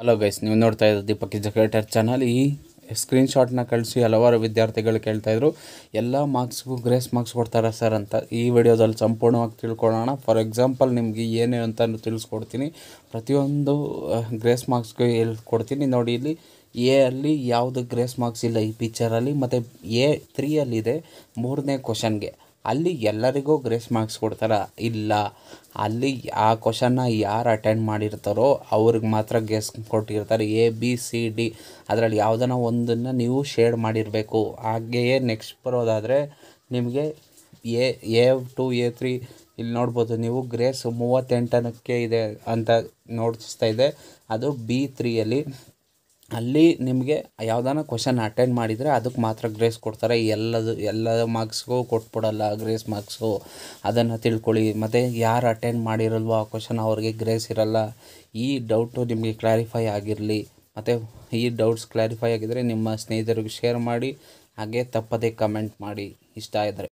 hello guys ನೀವು ನೋಡ್ತಾ ಇದ್ದ ದೀಪಕ್ ಎಜುಕೇಟರ್ ಚಾನಲ್ ಈ ಸ್ಕ್ರೀನ್ಶಾಟ್ನ ಕಳಿಸಿ ಹಲವಾರು ವಿದ್ಯಾರ್ಥಿಗಳು ಕೇಳ್ತಾಯಿದ್ರು ಎಲ್ಲ ಮಾರ್ಕ್ಸ್ಗೂ ಗ್ರೇಸ್ ಮಾರ್ಕ್ಸ್ ಕೊಡ್ತಾರೆ ಸರ್ ಅಂತ ಈ ವಿಡಿಯೋದಲ್ಲಿ ಸಂಪೂರ್ಣವಾಗಿ ತಿಳ್ಕೊಳ್ಳೋಣ ಫಾರ್ ಎಕ್ಸಾಂಪಲ್ ನಿಮಗೆ ಏನು ಅಂತ ತಿಳಿಸ್ಕೊಡ್ತೀನಿ ಪ್ರತಿಯೊಂದು ಗ್ರೇಸ್ ಮಾರ್ಕ್ಸ್ಗೂ ಹೇಳ್ಕೊಡ್ತೀನಿ ನೋಡಿ ಇಲ್ಲಿ ಎ ಅಲ್ಲಿ ಯಾವುದು ಗ್ರೇಸ್ ಮಾರ್ಕ್ಸ್ ಇಲ್ಲ ಈ ಪಿಕ್ಚರಲ್ಲಿ ಮತ್ತು ಎ ತ್ರೀಯಲ್ಲಿದೆ ಮೂರನೇ ಕ್ವಶನ್ಗೆ ಅಲ್ಲಿ ಎಲ್ಲರಿಗೂ ಗ್ರೇಸ್ ಮಾರ್ಕ್ಸ್ ಕೊಡ್ತಾರ ಇಲ್ಲ ಅಲ್ಲಿ ಆ ಕ್ವಶನ್ನ ಯಾರು ಅಟೆಂಡ್ ಮಾಡಿರ್ತಾರೋ ಅವ್ರಿಗೆ ಮಾತ್ರ ಗೆಸ್ ಕೊಟ್ಟಿರ್ತಾರೆ ಎ ಬಿ ಸಿ ಡಿ ಅದರಲ್ಲಿ ಯಾವುದನ್ನ ಒಂದನ್ನು ನೀವು ಶೇಡ್ ಮಾಡಿರಬೇಕು ಹಾಗೆಯೇ ನೆಕ್ಸ್ಟ್ ಬರೋದಾದರೆ ನಿಮಗೆ A A two A three ಇಲ್ಲಿ ನೋಡ್ಬೋದು ನೀವು ಗ್ರೇಸ್ ಮೂವತ್ತೆಂಟನಕ್ಕೆ ಇದೆ ಅಂತ ನೋಡಿಸ್ತಾ ಇದೆ ಅದು ಬಿ ತ್ರೀಯಲ್ಲಿ ಅಲ್ಲಿ ನಿಮಗೆ ಯಾವ್ದಾನ ಕ್ವಶನ್ ಅಟೆಂಡ್ ಮಾಡಿದರೆ ಅದಕ್ಕೆ ಮಾತ್ರ ಗ್ರೇಸ್ ಕೊಡ್ತಾರೆ ಎಲ್ಲದು ಎಲ್ಲ ಮಾರ್ಕ್ಸ್ಗೂ ಕೊಟ್ಬಿಡಲ್ಲ ಗ್ರೇಸ್ ಮಾರ್ಕ್ಸು ಅದನ್ನು ತಿಳ್ಕೊಳ್ಳಿ ಮತ್ತು ಯಾರು ಅಟೆಂಡ್ ಮಾಡಿರಲ್ವೋ ಆ ಕ್ವಶನ್ ಅವ್ರಿಗೆ ಗ್ರೇಸ್ ಇರಲ್ಲ ಈ ಡೌಟು ನಿಮಗೆ ಕ್ಲಾರಿಫೈ ಆಗಿರಲಿ ಮತ್ತು ಈ ಡೌಟ್ಸ್ ಕ್ಲಾರಿಫೈ ಆಗಿದರೆ ನಿಮ್ಮ ಸ್ನೇಹಿತರಿಗೆ ಶೇರ್ ಮಾಡಿ ಹಾಗೆ ತಪ್ಪದೇ ಕಮೆಂಟ್ ಮಾಡಿ ಇಷ್ಟ ಆದರೆ